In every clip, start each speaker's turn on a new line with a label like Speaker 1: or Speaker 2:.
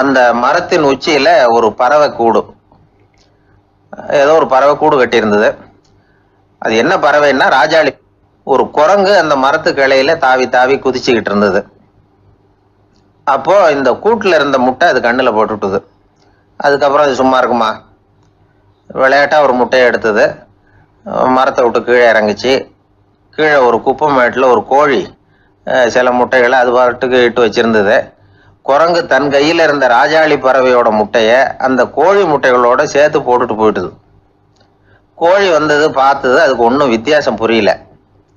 Speaker 1: அந்த மரத்தின் உச்சியில ஒரு பறவை கூடு ஏதோ ஒரு பறவை கூடு கட்டியிருந்தது அது என்ன பறவைன்னா ராஜாளி ஒரு குரங்கு அந்த மரத்து கிளையில தாவி தாவி குதிச்சுக்கிட்டு இருந்தது அப்போ இந்த கூட்டில் இருந்த முட்டை அது கண்ணில் போட்டுட்டுது அதுக்கப்புறம் அது சும்மா இருக்குமா விளையாட்டாக ஒரு முட்டையை எடுத்தது மரத்தை விட்டு கீழே இறங்குச்சு கீழே ஒரு குப்பை மேட்டில் ஒரு கோழி சில முட்டைகளை அது பாட்டுக்கு இட்டு வச்சுருந்தது குரங்கு தன் கையில் இருந்த ராஜாளி பறவையோட முட்டையை அந்த கோழி முட்டைகளோட சேர்த்து போட்டுட்டு போயிட்டுது கோழி வந்தது பார்த்தது அதுக்கு ஒன்றும் வித்தியாசம் புரியல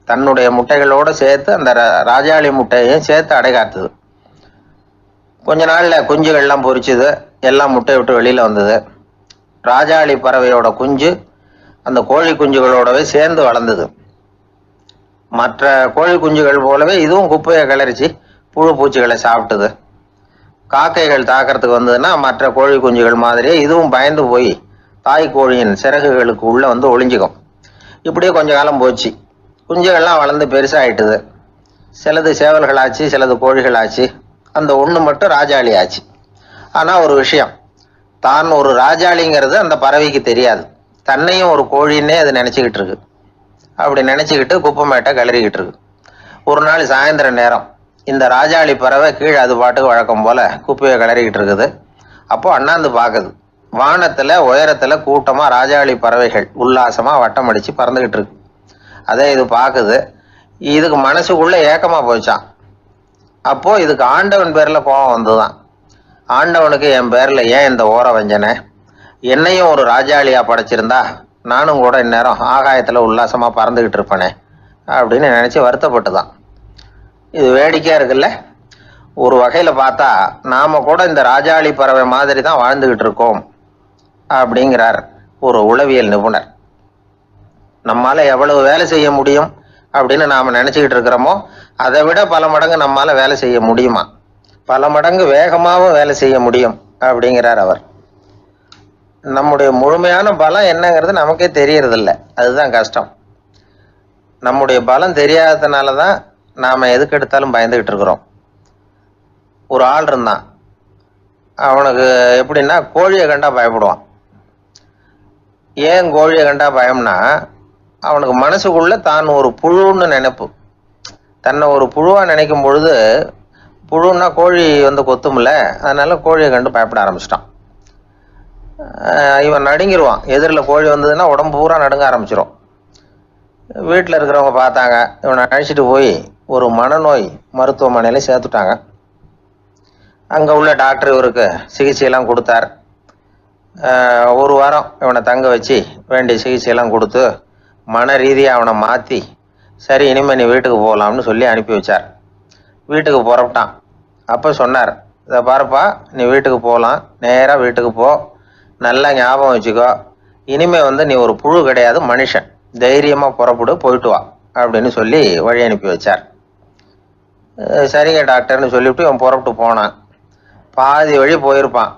Speaker 1: தன்னுடைய முட்டைகளோடு சேர்த்து அந்த ராஜாளி முட்டையையும் சேர்த்து அடைகாத்துது கொஞ்ச நாளில் குஞ்சுகள்லாம் பொறிச்சுது எல்லாம் முட்டை விட்டு வெளியில் வந்தது ராஜாளி பறவையோட குஞ்சு அந்த கோழி குஞ்சுகளோடவே சேர்ந்து வளர்ந்தது மற்ற கோழி குஞ்சுகள் போலவே இதுவும் குப்பையை கிளறிச்சு புழு பூச்சிகளை சாப்பிட்டது காக்கைகள் தாக்கிறதுக்கு வந்ததுன்னா மற்ற கோழி குஞ்சுகள் மாதிரியே இதுவும் பயந்து போய் தாய் கோழியின் சிறகுகளுக்கு உள்ளே வந்து ஒளிஞ்சிக்கும் இப்படியே கொஞ்ச காலம் போச்சு குஞ்சுகள்லாம் வளர்ந்து பெருசாகிட்டுது சிலது சேவல்களாச்சு சிலது கோழிகள் ஆச்சு அந்த ஒன்று மட்டும் ராஜாளி ஆச்சு ஆனால் ஒரு விஷயம் தான் ஒரு ராஜாளிங்கிறது அந்த பறவைக்கு தெரியாது தன்னையும் ஒரு கோழின்னே அது நினச்சிக்கிட்டு இருக்கு அப்படி நினச்சிக்கிட்டு குப்பமேட்டை கிளறிக்கிட்டு இருக்கு ஒரு நாள் சாயந்தர நேரம் இந்த ராஜாளி பறவை கீழே அது பாட்டுக்கு வழக்கம் போல் குப்பையை கிளறிக்கிட்டு இருக்குது அப்போது அண்ணாந்து பார்க்குது வானத்தில் உயரத்தில் கூட்டமாக ராஜாளி பறவைகள் உல்லாசமாக வட்டம் அடித்து பறந்துக்கிட்டு இருக்கு அதே இது பார்க்குது இதுக்கு மனசுக்குள்ளே ஏக்கமாக போச்சான் அப்போது இதுக்கு ஆண்டவன் பேரில் கோபம் வந்ததுதான் ஆண்டவனுக்கு என் பேரில் ஏன் இந்த ஓர வஞ்சனை என்னையும் ஒரு ராஜாளியாக படைச்சிருந்தா நானும் கூட இந்நேரம் ஆகாயத்தில் உல்லாசமாக பறந்துக்கிட்டு இருப்பேனே அப்படின்னு நினச்சி வருத்தப்பட்டு தான் இது வேடிக்கையாக இருக்குல்ல ஒரு வகையில் பார்த்தா நாம் கூட இந்த ராஜாளி பறவை மாதிரி தான் வாழ்ந்துக்கிட்டு இருக்கோம் அப்படிங்கிறார் ஒரு உளவியல் நிபுணர் நம்மால் எவ்வளவு வேலை செய்ய முடியும் அப்படின்னு நாம் நினச்சிக்கிட்டு இருக்கிறோமோ அதை விட பல மடங்கு நம்மால வேலை செய்ய முடியுமா பல மடங்கு வேகமாகவும் வேலை செய்ய முடியும் அப்படிங்கிறார் அவர் நம்முடைய முழுமையான பலம் என்னங்கிறது நமக்கே தெரியறதில்ல அதுதான் கஷ்டம் நம்முடைய பலம் தெரியாததுனால தான் நாம் எதுக்கு எடுத்தாலும் பயந்துக்கிட்டு இருக்கிறோம் ஒரு ஆள் இருந்தான் அவனுக்கு எப்படின்னா கோழியை கண்டா பயப்படுவான் ஏன் கோழியை கண்டா பயம்னா அவனுக்கு மனசுக்குள்ளே தான் ஒரு புழுன்னு நினைப்பு தன்னை ஒரு புழுவாக நினைக்கும் பொழுது புழுன்னா கோழி வந்து கொத்தும்ல அதனால கோழியை கண்டு பயப்பட ஆரம்பிச்சிட்டான் இவன் நடுங்கிடுவான் எதிரில் கோழி வந்ததுன்னா உடம்பு பூரா நடுங்க ஆரம்பிச்சிடும் வீட்டில் இருக்கிறவங்க பார்த்தாங்க இவனை அழைச்சிட்டு போய் ஒரு மனநோய் மருத்துவமனையில் சேர்த்துட்டாங்க அங்கே உள்ள டாக்டர் இவருக்கு சிகிச்சையெல்லாம் கொடுத்தார் ஒரு வாரம் இவனை தங்க வச்சு வேண்டிய சிகிச்சையெல்லாம் கொடுத்து மன ரீதியாக அவனை மாற்றி சரி இனிமேல் நீ வீட்டுக்கு போகலாம்னு சொல்லி அனுப்பி வச்சார் வீட்டுக்கு புறப்பட்டான் அப்போ சொன்னார் இதை பாருப்பா நீ வீட்டுக்கு போகலாம் நேராக வீட்டுக்கு போ நல்லா ஞாபகம் வச்சுக்கோ இனிமேல் வந்து நீ ஒரு புழு கிடையாது மனுஷன் தைரியமாக புறப்படு போயிட்டு வா அப்படின்னு சொல்லி வழி அனுப்பி வச்சார் சரிங்க டாக்டர்னு சொல்லிவிட்டு இவன் புறப்பட்டு போனான் பாதி வழி போயிருப்பான்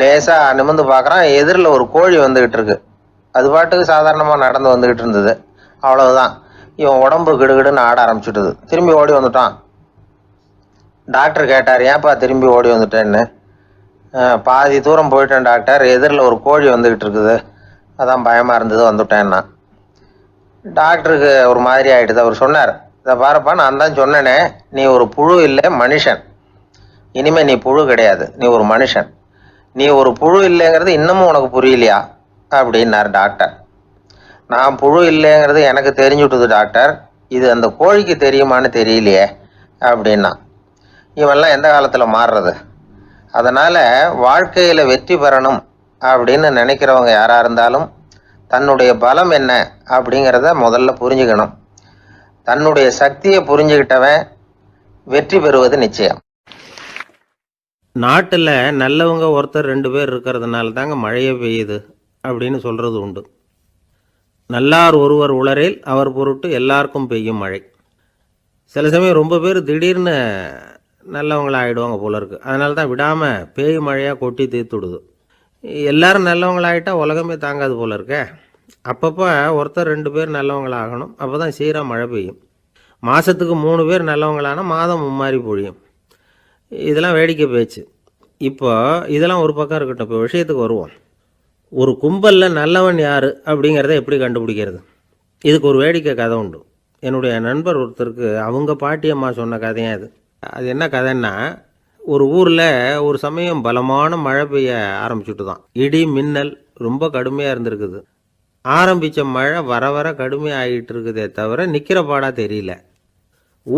Speaker 1: லேசாக நிமிந்து பார்க்குறான் எதிரில் ஒரு கோழி வந்துக்கிட்டு இருக்கு அது பாட்டுக்கு சாதாரணமாக நடந்து வந்துக்கிட்டு இருந்தது அவ்வளவுதான் இவன் உடம்பு கிடுகிடுன்னு ஆட ஆரம்பிச்சுட்டுது திரும்பி ஓடி வந்துட்டான் டாக்டர் கேட்டார் ஏன்ப்பா திரும்பி ஓடி வந்துட்டேன்னு பாதி தூரம் போயிட்டேன் டாக்டர் எதிரில் ஒரு கோழி வந்துக்கிட்டு இருக்குது அதான் பயமாக இருந்தது வந்துட்டேன்னா டாக்டருக்கு ஒரு மாதிரி ஆகிடுது அவர் சொன்னார் இதை பாருப்பா நான் தான் சொன்னேனே நீ ஒரு புழு இல்லை மனுஷன் இனிமேல் நீ புழு கிடையாது நீ ஒரு மனுஷன் நீ ஒரு புழு இல்லைங்கிறது இன்னமும் உனக்கு புரியலையா அப்படின்னார் டாக்டர் நான் புழு இல்லைங்கிறது எனக்கு தெரிஞ்சுட்டுது டாக்டர் இது அந்த கோழிக்கு தெரியுமான்னு தெரியலையே அப்படின்னா இவெல்லாம் எந்த காலத்தில் மாறுறது அதனால் வாழ்க்கையில் வெற்றி பெறணும் அப்படின்னு நினைக்கிறவங்க யாராக இருந்தாலும் தன்னுடைய பலம் என்ன அப்படிங்கிறத முதல்ல புரிஞ்சுக்கணும் தன்னுடைய சக்தியை புரிஞ்சுக்கிட்டவன் வெற்றி பெறுவது நிச்சயம் நாட்டில் நல்லவங்க ஒருத்தர் ரெண்டு பேர் இருக்கிறதுனால தாங்க மழையே பெய்யுது அப்படின்னு சொல்கிறது உண்டு நல்லார் ஒருவர் உளரில் அவர் பொருட்டு எல்லாருக்கும் பெய்யும் மழை சில சமயம் ரொம்ப பேர் திடீர்னு நல்லவங்களாக ஆகிடுவாங்க போல இருக்குது அதனால தான் விடாமல் பேய் மழையாக கொட்டி தீர்த்து விடுது எல்லோரும் நல்லவங்களாகிட்டால் உலகமே தாங்காது போல இருக்கே அப்பப்போ ஒருத்தர் ரெண்டு பேர் நல்லவங்களாகணும் அப்போ தான் சீராக மழை பெய்யும் மாதத்துக்கு மூணு பேர் நல்லவங்களானால் மாதம் மும்மாரி பொழியும் இதெல்லாம் வேடிக்கை பேச்சு இப்போ இதெல்லாம் ஒரு பக்கம் இருக்கட்டும் இப்போ விஷயத்துக்கு வருவோம் ஒரு கும்பலில் நல்லவன் யார் அப்படிங்கிறத எப்படி கண்டுபிடிக்கிறது இதுக்கு ஒரு வேடிக்கை கதை உண்டு என்னுடைய நண்பர் ஒருத்தருக்கு அவங்க பாட்டியம்மா சொன்ன கதையாக அது அது என்ன கதைன்னா ஒரு ஊரில் ஒரு சமயம் பலமான மழை பெய்ய ஆரம்பிச்சுட்டு தான் இடி மின்னல் ரொம்ப கடுமையாக இருந்திருக்குது ஆரம்பித்த மழை வர வர கடுமையாகிட்டு இருக்குதே தவிர நிற்கிற பாடாக தெரியல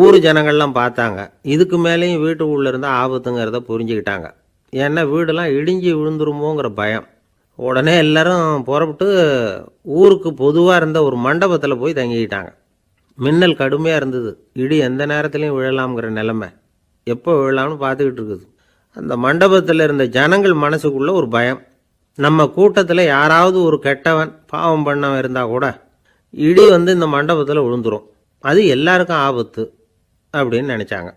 Speaker 1: ஊர் ஜனங்கள்லாம் பார்த்தாங்க இதுக்கு மேலேயும் வீட்டு உள்ளே இருந்தால் ஆபத்துங்கிறத புரிஞ்சுக்கிட்டாங்க ஏன்னா வீடெல்லாம் இடிஞ்சு விழுந்துருமோங்கிற பயம் உடனே எல்லாரும் புறப்பட்டு ஊருக்கு பொதுவாக இருந்த ஒரு மண்டபத்தில் போய் தங்கிக்கிட்டாங்க மின்னல் கடுமையாக இருந்தது இடி எந்த நேரத்துலையும் விழலாம்ங்கிற நிலமை எப்போ விழலாம்னு பார்த்துக்கிட்டு இருக்குது அந்த மண்டபத்தில் இருந்த ஜனங்கள் மனசுக்குள்ளே ஒரு பயம் நம்ம கூட்டத்தில் யாராவது ஒரு கெட்டவன் பாவம் பண்ணவன் இருந்தால் கூட இடி வந்து இந்த மண்டபத்தில் விழுந்துடும் அது எல்லாருக்கும் ஆபத்து அப்படின்னு நினச்சாங்க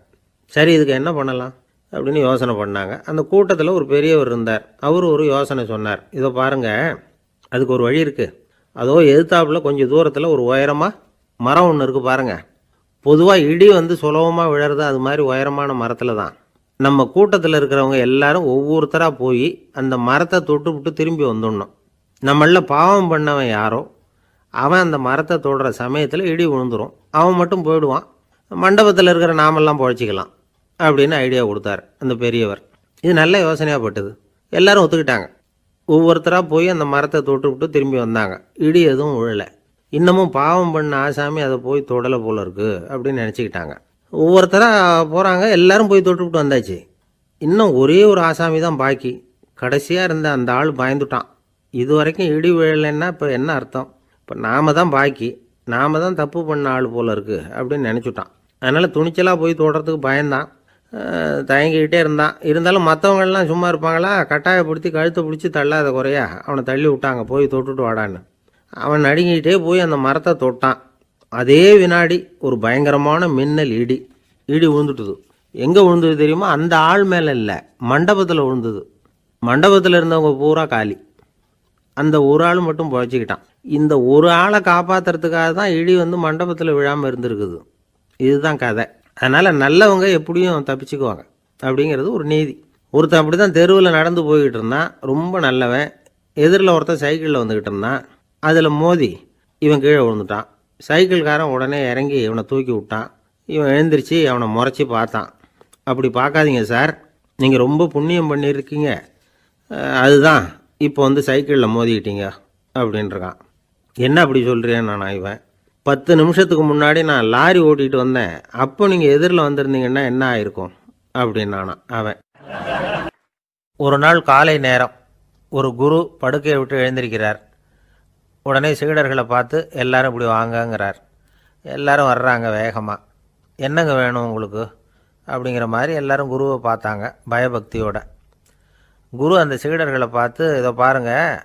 Speaker 1: சரி இதுக்கு என்ன பண்ணலாம் அப்படின்னு யோசனை பண்ணாங்க அந்த கூட்டத்தில் ஒரு பெரியவர் இருந்தார் அவர் ஒரு யோசனை சொன்னார் இதோ பாருங்கள் அதுக்கு ஒரு வழி இருக்குது அதோ எதிர்த்தாப்பில் கொஞ்சம் தூரத்தில் ஒரு உயரமாக மரம் ஒன்று இருக்குது பாருங்கள் பொதுவாக இடி வந்து சுலபமாக விழறது அது மாதிரி உயரமான மரத்தில் தான் நம்ம கூட்டத்தில் இருக்கிறவங்க எல்லாரும் ஒவ்வொருத்தராக போய் அந்த மரத்தை தொட்டு விட்டு திரும்பி வந்துடணும் நம்மளில் பாவம் பண்ணவன் யாரோ அவன் அந்த மரத்தை தொடுற சமயத்தில் இடி விழுந்துடும் அவன் மட்டும் போயிடுவான் மண்டபத்தில் இருக்கிற நாமெல்லாம் பழச்சிக்கலாம் அப்படின்னு ஐடியா கொடுத்தார் அந்த பெரியவர் இது நல்ல யோசனையாக பட்டது எல்லாரும் ஒத்துக்கிட்டாங்க ஒவ்வொருத்தராக போய் அந்த மரத்தை தொட்டு விட்டு திரும்பி வந்தாங்க இடி எதுவும் விழலை இன்னமும் பாவம் பண்ண ஆசாமி அதை போய் தொடலை போல இருக்குது அப்படின்னு நினச்சிக்கிட்டாங்க ஒவ்வொருத்தராக போகிறாங்க எல்லோரும் போய் தொட்டுவிட்டு வந்தாச்சு இன்னும் ஒரே ஒரு ஆசாமி தான் பாக்கி கடைசியாக இருந்த அந்த ஆள் பயந்துட்டான் இது வரைக்கும் இடி விழலைன்னா இப்போ என்ன அர்த்தம் இப்போ நாம் தான் பாக்கி நாம் தான் தப்பு பண்ண ஆள் போல் இருக்குது அப்படின்னு நினச்சிட்டான் அதனால் துணிச்சலாக போய் தொடுறதுக்கு பயந்தான் தயங்கிக்கிட்டே இருந்தான் இருந்தாலும் மற்றவங்கள்லாம் சும்மா இருப்பாங்களா கட்டாயப்படுத்தி கழுத்தை பிடிச்சி தள்ளாத குறையா அவனை தள்ளி விட்டாங்க போய் தொட்டுட்டு வாடான்னு அவன் நடுங்கிட்டே போய் அந்த மரத்தை தொட்டான் அதே வினாடி ஒரு பயங்கரமான மின்னல் இடி இடி விழுந்துட்டுது எங்கே விழுந்தது தெரியுமா அந்த ஆள் மேலே இல்லை மண்டபத்தில் விழுந்தது மண்டபத்தில் இருந்தவங்க பூரா காலி அந்த ஒரு ஆள் மட்டும் புழைச்சிக்கிட்டான் இந்த ஒரு ஆளை காப்பாற்றுறதுக்காக தான் இடி வந்து மண்டபத்தில் விழாமல் இருந்திருக்குது இதுதான் கதை அதனால் நல்லவங்க எப்படியும் தப்பிச்சுக்குவாங்க அப்படிங்கிறது ஒரு நீதி ஒருத்தன் அப்படி தான் தெருவில் நடந்து போய்கிட்டு இருந்தான் ரொம்ப நல்லவன் எதிரில் ஒருத்தன் சைக்கிளில் வந்துக்கிட்டு இருந்தான் அதில் மோதி இவன் கீழே விழுந்துட்டான் சைக்கிள்காரன் உடனே இறங்கி இவனை தூக்கி விட்டான் இவன் எழுந்திரிச்சு அவனை முறைச்சி பார்த்தான் அப்படி பார்க்காதீங்க சார் நீங்கள் ரொம்ப புண்ணியம் பண்ணியிருக்கீங்க அதுதான் இப்போ வந்து சைக்கிளில் மோதிக்கிட்டீங்க அப்படின்றான் என்ன அப்படி சொல்கிறேன் நான் இவன் பத்து நிமிஷத்துக்கு முன்னாடி நான் லாரி ஓட்டிகிட்டு வந்தேன் அப்போ நீங்கள் எதிரில் வந்திருந்தீங்கன்னா என்ன ஆயிருக்கும் அப்படின்னானா அவன் ஒரு நாள் காலை நேரம் ஒரு குரு படுக்கையை விட்டு எழுந்திருக்கிறார் உடனே சீடர்களை பார்த்து எல்லாரும் இப்படி வாங்கங்கிறார் எல்லாரும் வர்றாங்க வேகமாக என்னங்க வேணும் உங்களுக்கு அப்படிங்கிற மாதிரி எல்லாரும் குருவை பார்த்தாங்க பயபக்தியோட குரு அந்த சீடர்களை பார்த்து இதை பாருங்கள்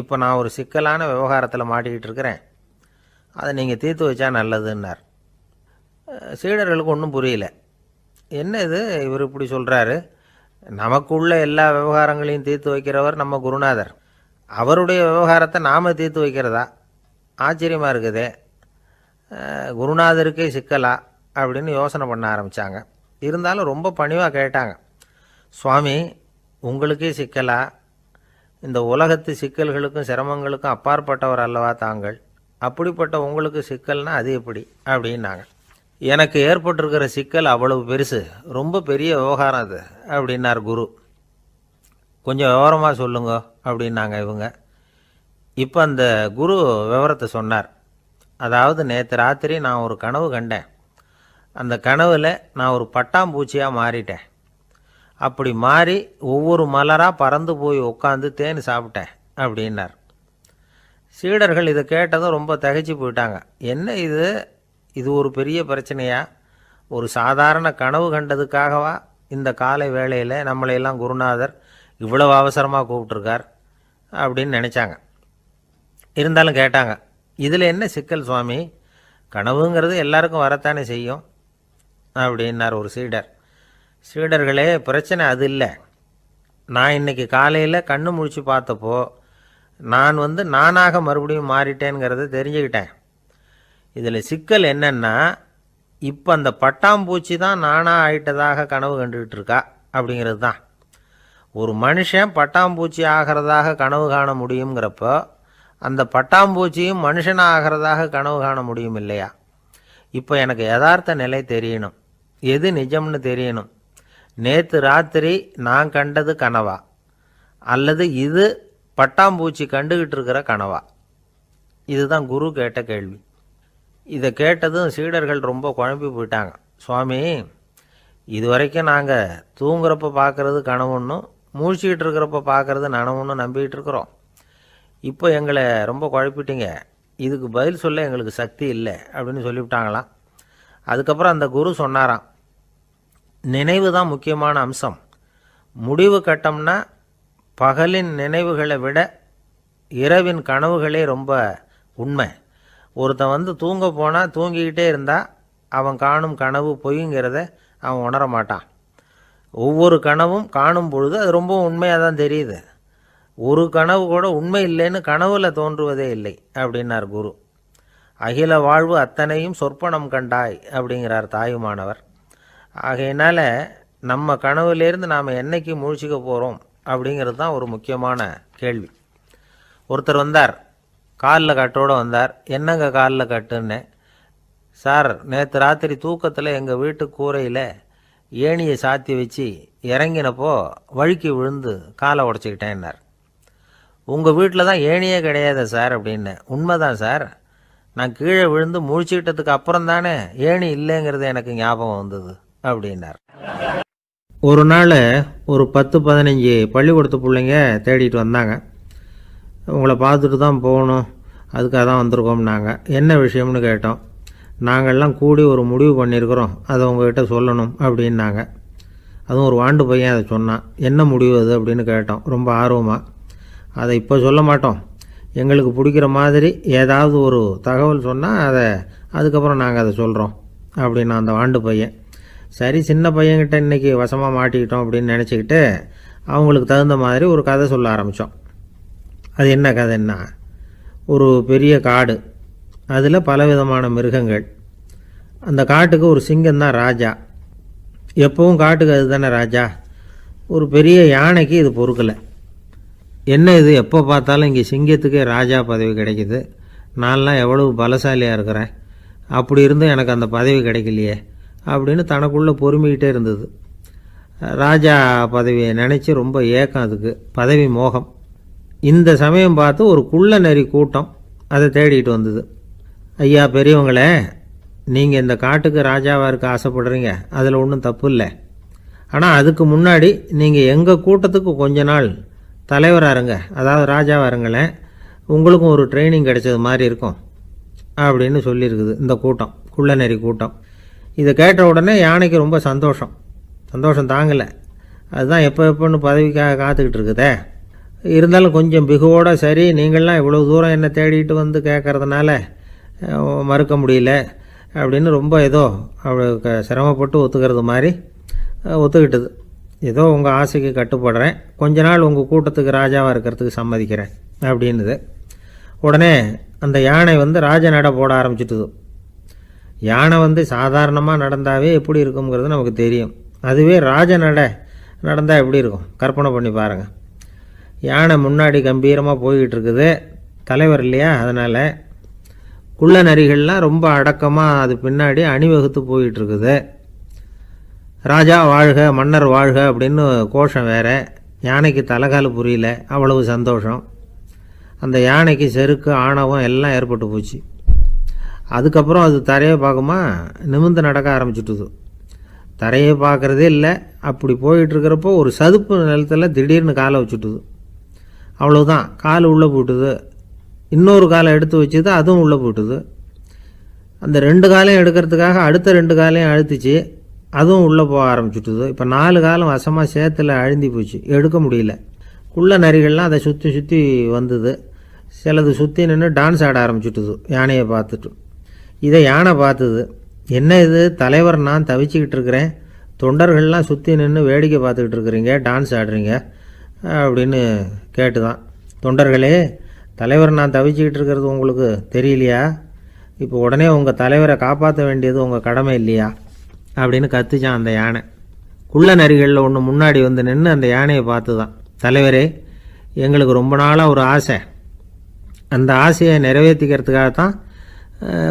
Speaker 1: இப்போ நான் ஒரு சிக்கலான விவகாரத்தில் மாட்டிக்கிட்டு இருக்கிறேன் அதை நீங்கள் தீர்த்து வச்சா நல்லதுன்னார் சீடர்களுக்கு ஒன்றும் புரியல என்ன இது இவர் இப்படி சொல்கிறாரு நமக்குள்ள எல்லா விவகாரங்களையும் தீர்த்து வைக்கிறவர் நம்ம குருநாதர் அவருடைய விவகாரத்தை நாம் தீர்த்து வைக்கிறதா ஆச்சரியமாக இருக்குது குருநாதருக்கே சிக்கலா அப்படின்னு யோசனை பண்ண ஆரம்பித்தாங்க இருந்தாலும் ரொம்ப பணிவாக கேட்டாங்க சுவாமி உங்களுக்கே சிக்கலா இந்த உலகத்து சிக்கல்களுக்கும் சிரமங்களுக்கும் அப்பாற்பட்டவர் அல்லவா தாங்கள் அப்படிப்பட்ட உங்களுக்கு சிக்கல்னா அது எப்படி அப்படின்னாங்க எனக்கு ஏற்பட்டிருக்கிற சிக்கல் அவ்வளவு பெருசு ரொம்ப பெரிய விவகாரம் அது அப்படின்னார் குரு கொஞ்சம் விவரமாக சொல்லுங்கள் அப்படின்னாங்க இவங்க இப்போ அந்த குரு விவரத்தை சொன்னார் அதாவது நேற்று ராத்திரி நான் ஒரு கனவு கண்டேன் அந்த கனவில் நான் ஒரு பட்டாம்பூச்சியாக மாறிட்டேன் அப்படி மாறி ஒவ்வொரு மலராக பறந்து போய் உட்காந்து தேன் சாப்பிட்டேன் அப்படின்னார் சீடர்கள் இதை கேட்டதும் ரொம்ப தகைச்சு போயிட்டாங்க என்ன இது இது ஒரு பெரிய பிரச்சனையா ஒரு சாதாரண கனவு கண்டதுக்காகவா இந்த காலை வேளையில் நம்மளையெல்லாம் குருநாதர் இவ்வளவு அவசரமாக கூப்பிட்டுருக்கார் அப்படின்னு நினச்சாங்க இருந்தாலும் கேட்டாங்க இதில் என்ன சிக்கல் சுவாமி கனவுங்கிறது எல்லாருக்கும் வரத்தானே செய்யும் அப்படின்னார் ஒரு சீடர் சீடர்களே பிரச்சனை அது இல்லை நான் இன்றைக்கி காலையில் கண்ணு முழிச்சு பார்த்தப்போ நான் வந்து நானாக மறுபடியும் மாறிட்டேங்கிறத தெரிஞ்சுக்கிட்டேன் இதில் சிக்கல் என்னென்னா இப்போ அந்த பட்டாம்பூச்சி தான் நானாக ஆயிட்டதாக கனவு கண்டுக்கிட்டு இருக்கா அப்படிங்கிறது தான் ஒரு மனுஷன் பட்டாம்பூச்சி ஆகிறதாக கனவு காண முடியுங்கிறப்போ அந்த பட்டாம்பூச்சியும் மனுஷன் ஆகிறதாக கனவு காண முடியும் இல்லையா இப்போ எனக்கு யதார்த்த நிலை தெரியணும் எது நிஜம்னு தெரியணும் நேற்று ராத்திரி நான் கண்டது கனவா அல்லது இது பட்டாம்பூச்சி கண்டுகிட்டு இருக்கிற கனவா இதுதான் குரு கேட்ட கேள்வி இதை கேட்டதும் சீடர்கள் ரொம்ப குழம்பி போயிட்டாங்க சுவாமி இது வரைக்கும் நாங்கள் தூங்குறப்ப பார்க்குறது கனவுன்னும் மூழ்கிட்டு இருக்கிறப்ப பார்க்குறத நனவுன்னு நம்பிக்கிட்டு இருக்கிறோம் இப்போ எங்களை ரொம்ப குழப்பிட்டீங்க இதுக்கு பதில் சொல்ல எங்களுக்கு சக்தி இல்லை அப்படின்னு சொல்லிவிட்டாங்களாம் அதுக்கப்புறம் அந்த குரு சொன்னாராம் நினைவு தான் முக்கியமான அம்சம் முடிவு கட்டம்னா பகலின் நினைவுகளை விட இரவின் கனவுகளே ரொம்ப உண்மை ஒருத்தன் வந்து தூங்க போனால் தூங்கிக்கிட்டே இருந்தால் அவன் காணும் கனவு பொய்ங்கிறத அவன் உணர மாட்டான் ஒவ்வொரு கனவும் காணும் பொழுது அது ரொம்ப உண்மையாக தான் தெரியுது ஒரு கனவு கூட உண்மை இல்லைன்னு கனவுல தோன்றுவதே இல்லை அப்படின்னார் குரு அகில வாழ்வு அத்தனையும் சொற்பனம் கண்டாய் அப்படிங்கிறார் தாயுமானவர் ஆகையினால் நம்ம கனவுலேருந்து நாம் என்றைக்கு முழிச்சிக்க போகிறோம் அப்படிங்கிறது தான் ஒரு முக்கியமான கேள்வி ஒருத்தர் வந்தார் காலில் கட்டோடு வந்தார் என்னங்க காலில் கட்டுன்னு சார் நேற்று ராத்திரி தூக்கத்தில் எங்கள் வீட்டு கூரையில் ஏணியை சாத்தி வச்சு இறங்கினப்போ வழுக்கி விழுந்து காலை உடச்சிக்கிட்டேன்னார் உங்கள் வீட்டில் தான் ஏணியே கிடையாது சார் அப்படின்னு உண்மைதான் சார் நான் கீழே விழுந்து முழிச்சுக்கிட்டதுக்கு அப்புறம் தானே ஏணி இல்லைங்கிறது எனக்கு ஞாபகம் வந்தது அப்படின்னார் ஒரு நாள் ஒரு பத்து பதினஞ்சு பள்ளிக்கூடத்து பிள்ளைங்க தேடிட்டு வந்தாங்க உங்களை பார்த்துட்டு தான் போகணும் அதுக்காக தான் வந்திருக்கோம்னாங்க என்ன விஷயம்னு கேட்டோம் நாங்கள்லாம் கூடி ஒரு முடிவு பண்ணியிருக்கிறோம் அதை உங்ககிட்ட சொல்லணும் அப்படின்னாங்க அதுவும் ஒரு வாண்டு பையன் அதை சொன்னான் என்ன முடிவு அது அப்படின்னு கேட்டோம் ரொம்ப ஆர்வமாக அதை இப்போ சொல்ல மாட்டோம் எங்களுக்கு பிடிக்கிற மாதிரி ஏதாவது ஒரு தகவல் சொன்னால் அதை அதுக்கப்புறம் நாங்கள் அதை சொல்கிறோம் அப்படின்னு அந்த வாண்டு பையன் சரி சின்ன பையன்கிட்ட இன்றைக்கி வசமாக மாட்டிக்கிட்டோம் அப்படின்னு நினச்சிக்கிட்டு அவங்களுக்கு தகுந்த மாதிரி ஒரு கதை சொல்ல ஆரம்பித்தோம் அது என்ன கதைன்னா ஒரு பெரிய காடு அதில் பலவிதமான மிருகங்கள் அந்த காட்டுக்கு ஒரு சிங்கம் தான் ராஜா எப்பவும் காட்டுக்கு அது தானே ராஜா ஒரு பெரிய யானைக்கு இது பொறுக்கலை என்ன இது எப்போ பார்த்தாலும் இங்கே சிங்கத்துக்கே ராஜா பதவி கிடைக்கிது நான்லாம் எவ்வளவு பலசாலியாக இருக்கிறேன் அப்படி இருந்தும் எனக்கு அந்த பதவி கிடைக்கலையே அப்படின்னு தனக்குள்ளே பொறுமிக்கிட்டே இருந்தது ராஜா பதவியை நினச்சி ரொம்ப ஏக்கம் அதுக்கு பதவி மோகம் இந்த சமயம் பார்த்து ஒரு குள்ள நரி கூட்டம் அதை தேடிக்கிட்டு வந்தது ஐயா பெரியவங்களே நீங்கள் இந்த காட்டுக்கு ராஜாவாக இருக்க ஆசைப்படுறீங்க அதில் ஒன்றும் தப்பு இல்லை ஆனால் அதுக்கு முன்னாடி நீங்கள் எங்கள் கூட்டத்துக்கு கொஞ்ச நாள் தலைவராக இருங்க அதாவது ராஜாவாக இருங்களேன் உங்களுக்கும் ஒரு ட்ரைனிங் கிடைச்சது மாதிரி இருக்கும் அப்படின்னு சொல்லியிருக்குது இந்த கூட்டம் குள்ளநெறி கூட்டம் இதை கேட்ட உடனே யானைக்கு ரொம்ப சந்தோஷம் சந்தோஷம் தாங்கலை அதுதான் எப்போ எப்போன்னு பதவிக்காக காத்துக்கிட்டு இருக்குதே இருந்தாலும் கொஞ்சம் பிகுவோட சரி நீங்கள்லாம் இவ்வளோ தூரம் என்ன தேடிட்டு வந்து கேட்குறதுனால மறுக்க முடியல அப்படின்னு ரொம்ப ஏதோ அவளுக்கு சிரமப்பட்டு ஒத்துக்கிறது மாதிரி ஒத்துக்கிட்டது ஏதோ உங்கள் ஆசைக்கு கட்டுப்படுறேன் கொஞ்ச நாள் உங்கள் கூட்டத்துக்கு ராஜாவாக இருக்கிறதுக்கு சம்மதிக்கிறேன் அப்படின்னுது உடனே அந்த யானை வந்து ராஜ நட போட ஆரம்பிச்சிட்டுது யானை வந்து சாதாரணமாக நடந்தாவே எப்படி இருக்குங்கிறது நமக்கு தெரியும் அதுவே ராஜ நட நடந்தால் எப்படி இருக்கும் கற்பனை பண்ணி பாருங்கள் யானை முன்னாடி கம்பீரமாக போய்கிட்டு இருக்குது தலைவர் இல்லையா அதனால் குள்ள நரிகள்லாம் ரொம்ப அடக்கமாக அது பின்னாடி அணிவகுத்து போயிட்டுருக்குது ராஜா வாழ்க மன்னர் வாழ்க அப்படின்னு கோஷம் வேறு யானைக்கு தலைகால் புரியல அவ்வளவு சந்தோஷம் அந்த யானைக்கு செருக்கு ஆணவம் எல்லாம் ஏற்பட்டு போச்சு அதுக்கப்புறம் அது தரையை பார்க்குமா நிமிந்து நடக்க ஆரம்பிச்சுட்டுது தரையை பார்க்குறதே இல்லை அப்படி போயிட்டுருக்கிறப்போ ஒரு சதுப்பு நிலத்தில் திடீர்னு காலை வச்சுட்டுது அவ்வளோதான் கால் உள்ளே போட்டுது இன்னொரு காலை எடுத்து வச்சுது அதுவும் உள்ளே போட்டுது அந்த ரெண்டு காலையும் எடுக்கிறதுக்காக அடுத்த ரெண்டு காலையும் அழுத்துச்சு அதுவும் உள்ளே போக ஆரம்பிச்சுட்டுது இப்போ நாலு காலம் வசமாக சேத்தில் அழுந்தி போச்சு எடுக்க முடியல குள்ள நரிகள்லாம் அதை சுற்றி சுற்றி வந்தது சிலது சுற்றி நின்று டான்ஸ் ஆட ஆரம்பிச்சுட்டுது யானையை பார்த்துட்டு இதை யானை பார்த்துது என்ன இது தலைவர் நான் தவிச்சிக்கிட்டு இருக்கிறேன் தொண்டர்கள்லாம் சுற்றி நின்று வேடிக்கை பார்த்துக்கிட்டு இருக்கிறீங்க டான்ஸ் ஆடுறீங்க அப்படின்னு கேட்டு தான் தொண்டர்களே தலைவர் நான் தவிச்சிக்கிட்டு இருக்கிறது உங்களுக்கு தெரியலையா இப்போ உடனே உங்கள் தலைவரை காப்பாற்ற வேண்டியது உங்கள் கடமை இல்லையா அப்படின்னு கத்துச்சான் அந்த யானை குள்ள நரிகளில் ஒன்று முன்னாடி வந்து நின்று அந்த யானையை பார்த்து தான் தலைவரே எங்களுக்கு ரொம்ப நாளாக ஒரு ஆசை அந்த ஆசையை நிறைவேற்றிக்கிறதுக்காக தான்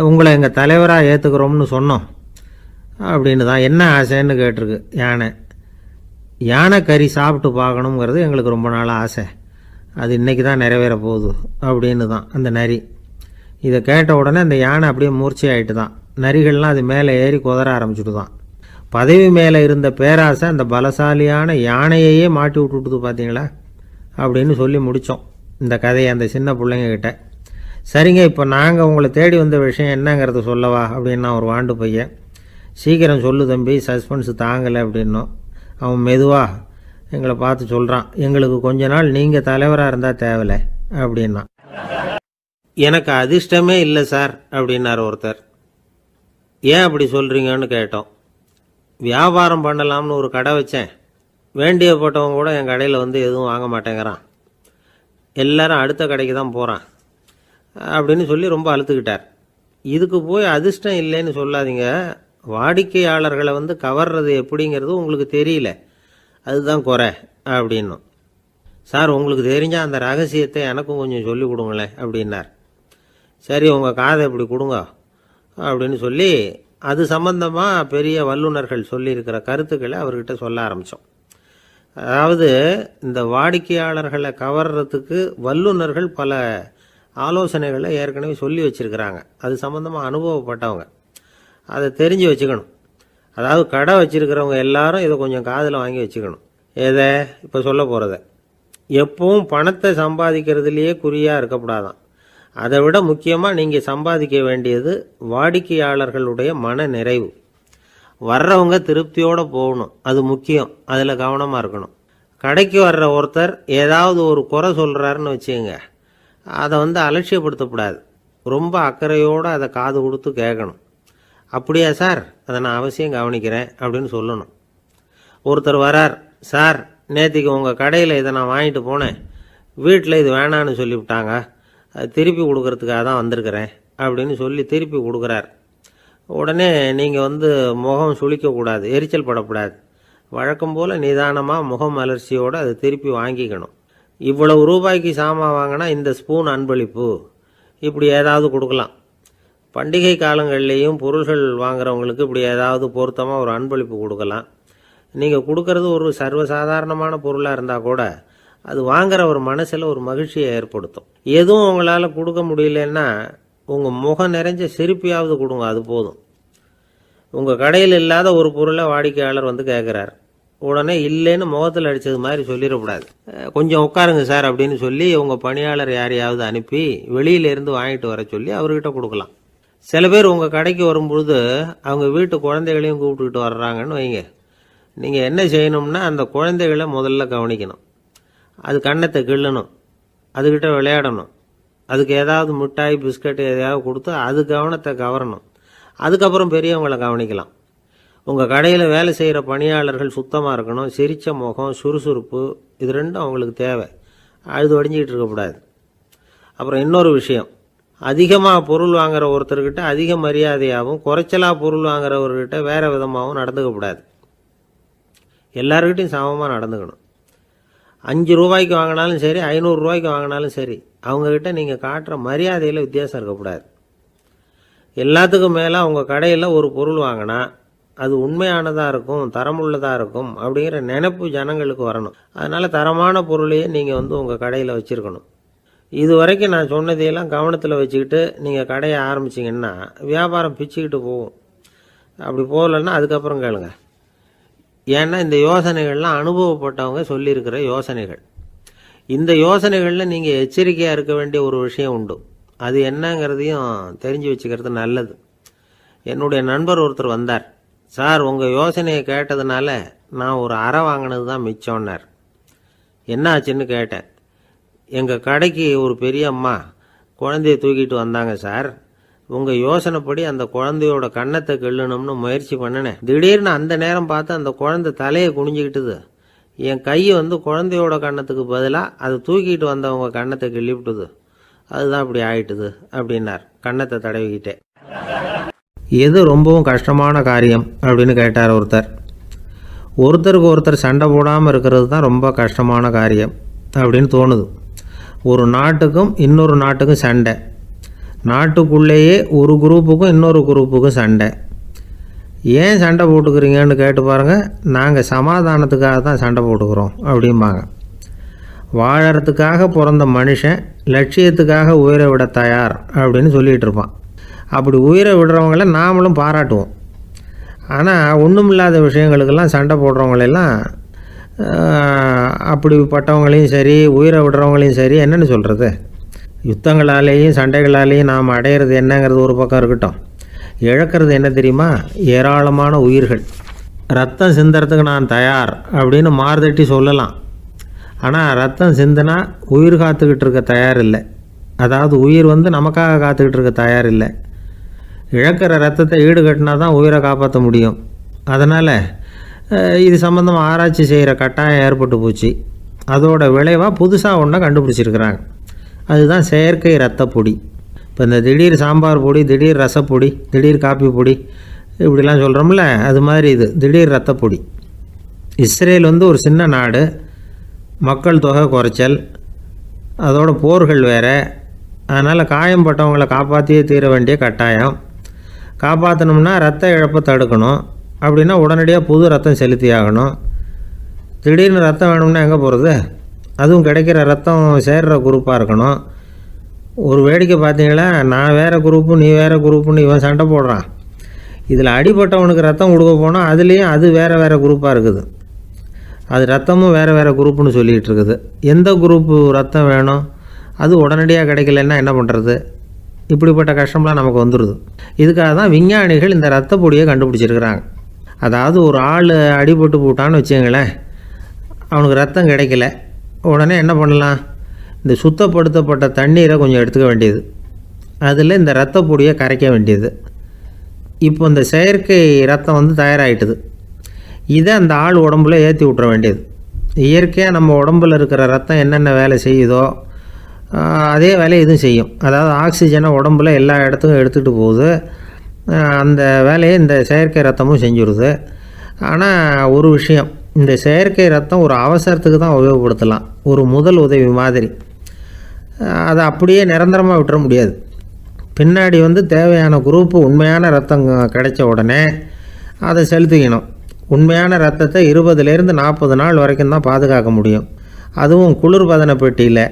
Speaker 1: உங்களை எங்கள் தலைவராக ஏற்றுக்கிறோம்னு சொன்னோம் அப்படின்னு தான் என்ன ஆசைன்னு கேட்டிருக்கு யானை யானை கறி சாப்பிட்டு பார்க்கணுங்கிறது எங்களுக்கு ரொம்ப நாளாக ஆசை அது இன்றைக்கி தான் நிறைவேற போகுது அப்படின்னு தான் அந்த நரி இதை கேட்ட உடனே அந்த யானை அப்படியே மூர்ச்சையாயிட்டு தான் நரிகள்லாம் அது மேலே ஏறி குதற ஆரம்பிச்சுட்டு தான் பதவி மேலே இருந்த பேராசை அந்த பலசாலியான யானையையே மாட்டி விட்டுட்டுது பார்த்தீங்களா அப்படின்னு சொல்லி முடித்தோம் இந்த கதையை அந்த சின்ன பிள்ளைங்கக்கிட்ட சரிங்க இப்போ நாங்கள் உங்களை தேடி வந்த விஷயம் என்னங்கிறத சொல்லவா அப்படின்னா ஒரு வாண்டு பையன் சீக்கிரம் சொல்லு தம்பி சஸ்பென்ஸ் தாங்கலை அப்படின்னும் அவன் மெதுவாக எங்களை பார்த்து சொல்கிறான் எங்களுக்கு கொஞ்ச நாள் நீங்கள் தலைவராக இருந்தால் தேவையில்ல அப்படின்னா எனக்கு அதிர்ஷ்டமே இல்லை சார் அப்படின்னார் ஒருத்தர் ஏன் அப்படி சொல்கிறீங்கன்னு கேட்டோம் வியாபாரம் பண்ணலாம்னு ஒரு கடை வச்சேன் வேண்டியப்பட்டவங்க கூட என் கடையில் வந்து எதுவும் வாங்க மாட்டேங்கிறான் எல்லாரும் அடுத்த கடைக்கு தான் போகிறான் அப்படின்னு சொல்லி ரொம்ப அழுத்துக்கிட்டார் இதுக்கு போய் அதிர்ஷ்டம் இல்லைன்னு சொல்லாதீங்க வாடிக்கையாளர்களை வந்து கவர்றது எப்படிங்கிறது உங்களுக்கு தெரியல அதுதான் குறை அப்படின்னும் சார் உங்களுக்கு தெரிஞ்ச அந்த ரகசியத்தை எனக்கும் கொஞ்சம் சொல்லி கொடுங்களேன் அப்படின்னார் சரி உங்கள் காதை இப்படி கொடுங்க அப்படின்னு சொல்லி அது சம்பந்தமாக பெரிய வல்லுநர்கள் சொல்லியிருக்கிற கருத்துக்களை அவர்கிட்ட சொல்ல ஆரம்பித்தோம் அதாவது இந்த வாடிக்கையாளர்களை கவர்றதுக்கு வல்லுநர்கள் பல ஆலோசனைகளை ஏற்கனவே சொல்லி வச்சுருக்கிறாங்க அது சம்மந்தமாக அனுபவப்பட்டவங்க அதை தெரிஞ்சு வச்சுக்கணும் அதாவது கடை வச்சுருக்கிறவங்க எல்லாரும் இதை கொஞ்சம் காதில் வாங்கி வச்சுக்கணும் எதை இப்போ சொல்ல போகிறத எப்பவும் பணத்தை சம்பாதிக்கிறதுலையே குறியாக இருக்கக்கூடாதான் அதை விட முக்கியமாக நீங்கள் சம்பாதிக்க வேண்டியது வாடிக்கையாளர்களுடைய மன நிறைவு வர்றவங்க திருப்தியோடு போகணும் அது முக்கியம் அதில் கவனமாக இருக்கணும் கடைக்கு வர்ற ஒருத்தர் ஏதாவது ஒரு குறை சொல்கிறாருன்னு வச்சுங்க அதை வந்து அலட்சியப்படுத்தக்கூடாது ரொம்ப அக்கறையோடு அதை காது கொடுத்து கேட்கணும் அப்படியா சார் அதை நான் அவசியம் கவனிக்கிறேன் அப்படின்னு சொல்லணும் ஒருத்தர் வரார் சார் நேற்றுக்கு உங்கள் கடையில் இதை நான் வாங்கிட்டு போனேன் வீட்டில் இது வேணான்னு சொல்லிவிட்டாங்க அது திருப்பி கொடுக்கறதுக்காக தான் வந்திருக்கிறேன் அப்படின்னு சொல்லி திருப்பி கொடுக்குறார் உடனே நீங்கள் வந்து முகம் சுழிக்கக்கூடாது எரிச்சல் படக்கூடாது வழக்கம் போல் நிதானமாக முகம் அலர்ச்சியோடு அதை திருப்பி வாங்கிக்கணும் இவ்வளவு ரூபாய்க்கு சாமான் வாங்கினா இந்த ஸ்பூன் அன்பளிப்பு இப்படி ஏதாவது கொடுக்கலாம் பண்டிகை காலங்கள்லேயும் பொருள்கள் வாங்குறவங்களுக்கு இப்படி ஏதாவது பொருத்தமாக ஒரு அன்பளிப்பு கொடுக்கலாம் நீங்கள் கொடுக்கறது ஒரு சர்வசாதாரணமான பொருளாக இருந்தால் கூட அது வாங்குற ஒரு மனசில் ஒரு மகிழ்ச்சியை ஏற்படுத்தும் எதுவும் உங்களால் கொடுக்க முடியலன்னா உங்கள் முகம் நிறைஞ்ச சிரிப்பியாவது கொடுங்க அது போதும் உங்கள் கடையில் இல்லாத ஒரு பொருளை வாடிக்கையாளர் வந்து கேட்குறாரு உடனே இல்லைன்னு முகத்தில் அடித்தது மாதிரி சொல்லிடக்கூடாது கொஞ்சம் உட்காருங்க சார் அப்படின்னு சொல்லி உங்கள் பணியாளர் யாரையாவது அனுப்பி வெளியிலேருந்து வாங்கிட்டு வர சொல்லி அவர்கிட்ட கொடுக்கலாம் சில பேர் உங்கள் கடைக்கு வரும்பொழுது அவங்க வீட்டு குழந்தைகளையும் கூப்பிட்டுக்கிட்டு வர்றாங்கன்னு வைங்க நீங்கள் என்ன செய்யணும்னா அந்த குழந்தைகளை முதல்ல கவனிக்கணும் அது கண்ணத்தை கிள்ளணும் அதுக்கிட்ட விளையாடணும் அதுக்கு ஏதாவது மிட்டாய் பிஸ்கட் எதையாவது கொடுத்து அது கவனத்தை கவரணும் அதுக்கப்புறம் பெரியவங்களை கவனிக்கலாம் உங்கள் கடையில் வேலை செய்கிற பணியாளர்கள் சுத்தமாக இருக்கணும் சிரித்த முகம் சுறுசுறுப்பு இது ரெண்டும் அவங்களுக்கு தேவை அழுது ஒடிஞ்சிக்கிட்டு இருக்கக்கூடாது அப்புறம் இன்னொரு விஷயம் அதிகமாக பொருள் வாங்குகிற ஒருத்தர்கிட்ட அதிக மரியாதையாகவும் குறைச்சலாக பொருள் வாங்குறவர்கிட்ட வேறு விதமாகவும் நடந்துக்கக்கூடாது எல்லாருக்கிட்டையும் சமமாக நடந்துக்கணும் அஞ்சு ரூபாய்க்கு வாங்கினாலும் சரி ஐநூறுரூவாய்க்கு வாங்கினாலும் சரி அவங்கக்கிட்ட நீங்கள் காட்டுற மரியாதையில் வித்தியாசம் இருக்கக்கூடாது எல்லாத்துக்கும் மேலே அவங்க கடையில் ஒரு பொருள் வாங்கினா அது உண்மையானதாக இருக்கும் தரமுள்ளதாக இருக்கும் அப்படிங்கிற நினப்பு ஜனங்களுக்கு வரணும் அதனால் தரமான பொருளையே நீங்கள் வந்து உங்கள் கடையில் வச்சுருக்கணும் இது வரைக்கும் நான் சொன்னதையெல்லாம் கவனத்தில் வச்சுக்கிட்டு நீங்கள் கடையை ஆரம்பிச்சிங்கன்னா வியாபாரம் பிச்சுக்கிட்டு போகும் அப்படி போகலன்னா அதுக்கப்புறம் கேளுங்க ஏன்னா இந்த யோசனைகள்லாம் அனுபவப்பட்டவங்க சொல்லியிருக்கிற யோசனைகள் இந்த யோசனைகளில் நீங்கள் எச்சரிக்கையாக இருக்க வேண்டிய ஒரு விஷயம் உண்டு அது என்னங்கிறதையும் தெரிஞ்சு வச்சுக்கிறது நல்லது என்னுடைய நண்பர் ஒருத்தர் வந்தார் சார் உங்கள் யோசனையை கேட்டதுனால நான் ஒரு அறை வாங்கினது தான் மிச்சோன்னார் என்ன ஆச்சுன்னு கேட்டேன் எங்கள் கடைக்கு ஒரு பெரிய அம்மா குழந்தைய தூக்கிட்டு வந்தாங்க சார் உங்கள் யோசனைப்படி அந்த குழந்தையோட கண்ணத்தை கெள்ளணும்னு முயற்சி பண்ணினேன் திடீர்னு அந்த நேரம் பார்த்து அந்த குழந்தை தலையை குனிஞ்சிக்கிட்டுது என் கையை வந்து குழந்தையோட கண்ணத்துக்கு பதிலாக அதை தூக்கிட்டு வந்தவங்க கண்ணத்தை கிள்ளிவிட்டுது அதுதான் அப்படி ஆயிட்டுது அப்படின்னார் கண்ணத்தை தடவிக்கிட்டேன் எது ரொம்பவும் கஷ்டமான காரியம் அப்படின்னு கேட்டார் ஒருத்தர் ஒருத்தருக்கு ஒருத்தர் சண்டை போடாமல் இருக்கிறது தான் ரொம்ப கஷ்டமான காரியம் அப்படின்னு தோணுது ஒரு நாட்டுக்கும் இன்னொரு நாட்டுக்கும் சண்டை நாட்டுக்குள்ளேயே ஒரு குரூப்புக்கும் இன்னொரு குரூப்புக்கும் சண்டை ஏன் சண்டை போட்டுக்கிறீங்கன்னு கேட்டு பாருங்கள் நாங்கள் சமாதானத்துக்காக தான் சண்டை போட்டுக்கிறோம் அப்படிம்பாங்க வாழறதுக்காக பிறந்த மனுஷன் லட்சியத்துக்காக உயிரை விட தயார் அப்படின்னு சொல்லிகிட்டு இருப்பான் அப்படி உயிரை விடுறவங்கள நாமளும் பாராட்டுவோம் ஆனால் ஒன்றும் இல்லாத விஷயங்களுக்கெல்லாம் சண்டை போடுறவங்களெல்லாம் அப்படிப்பட்டவங்களையும் சரி உயிரை விடுறவங்களையும் சரி என்னென்னு சொல்கிறது யுத்தங்களாலேயும் சண்டைகளாலேயும் நாம் அடையிறது என்னங்கிறது ஒரு பக்கம் இருக்கட்டும் இழக்கிறது என்ன தெரியுமா ஏராளமான உயிர்கள் ரத்தம் சிந்துறதுக்கு நான் தயார் அப்படின்னு மார்தட்டி சொல்லலாம் ஆனால் ரத்தம் சிந்தினா உயிர் காத்துக்கிட்டு இருக்க தயார் இல்லை அதாவது உயிர் வந்து நமக்காக காத்துக்கிட்டு இருக்க தயார் இல்லை இழக்கிற ரத்தத்தை ஈடு கட்டினா தான் உயிரை காப்பாற்ற முடியும் அதனால் இது சம்மந்தமாக ஆராய்ச்சி செய்கிற கட்டாயம் ஏற்பட்டு போச்சு அதோட விளைவாக புதுசாக ஒன்றை கண்டுபிடிச்சிருக்கிறாங்க அதுதான் செயற்கை ரத்தப்பொடி இப்போ இந்த திடீர் சாம்பார் பொடி திடீர் ரசப்பொடி திடீர் காப்பி பொடி இப்படிலாம் சொல்கிறோம்ல அது மாதிரி இது திடீர் ரத்தப்பொடி இஸ்ரேல் வந்து ஒரு சின்ன நாடு மக்கள் தொகை குறைச்சல் அதோட போர்கள் வேறு அதனால் காயம்பட்டவங்களை காப்பாற்றியே தீர வேண்டிய கட்டாயம் காப்பாற்றணும்னா ரத்த இழப்பை தடுக்கணும் அப்படின்னா உடனடியாக புது ரத்தம் செலுத்தி ஆகணும் திடீர்னு ரத்தம் வேணும்னா எங்கே போகிறது அதுவும் கிடைக்கிற ரத்தம் சேர்கிற குரூப்பாக இருக்கணும் ஒரு வேடிக்கை பார்த்தீங்கன்னா நான் வேறு குரூப்பு நீ வேறு குரூப்புன்னு இவன் சண்டை போடுறான் இதில் அடிபட்டவனுக்கு ரத்தம் கொடுக்க போனால் அதுலேயும் அது வேறு வேறு குரூப்பாக இருக்குது அது ரத்தமும் வேறு வேறு குரூப்புன்னு சொல்லிகிட்டு இருக்குது எந்த குரூப்பு ரத்தம் வேணும் அது உடனடியாக கிடைக்கலன்னா என்ன பண்ணுறது இப்படிப்பட்ட கஷ்டம்லாம் நமக்கு வந்துடுது இதுக்காக தான் விஞ்ஞானிகள் இந்த ரத்த பொடியை கண்டுபிடிச்சிருக்கிறாங்க அதாவது ஒரு ஆள் அடிபட்டு போட்டான்னு வச்சுங்களேன் அவனுக்கு ரத்தம் கிடைக்கல உடனே என்ன பண்ணலாம் இந்த சுத்தப்படுத்தப்பட்ட தண்ணீரை கொஞ்சம் எடுத்துக்க வேண்டியது அதில் இந்த ரத்தப்பொடியை கரைக்க வேண்டியது இப்போ இந்த செயற்கை ரத்தம் வந்து தயாராகிட்டுது இதை அந்த ஆள் உடம்புல ஏற்றி விட்ற வேண்டியது இயற்கையாக நம்ம உடம்பில் இருக்கிற ரத்தம் என்னென்ன வேலை செய்யுதோ அதே வேலையை இதுவும் செய்யும் அதாவது ஆக்சிஜனை உடம்புல எல்லா இடத்துக்கும் எடுத்துகிட்டு போகுது அந்த வேலையை இந்த செயற்கை ரத்தமும் செஞ்சுருது ஆனால் ஒரு விஷயம் இந்த செயற்கை ரத்தம் ஒரு அவசரத்துக்கு தான் உபயோகப்படுத்தலாம் ஒரு முதல் உதவி மாதிரி அதை அப்படியே நிரந்தரமாக விட்டுற முடியாது பின்னாடி வந்து தேவையான குரூப்பு உண்மையான ரத்தம் கிடைச்ச உடனே அதை செலுத்திக்கணும் உண்மையான ரத்தத்தை இருபதுலேருந்து நாற்பது நாள் வரைக்கும் தான் பாதுகாக்க முடியும் அதுவும் குளிர்பதன பெட்டியில்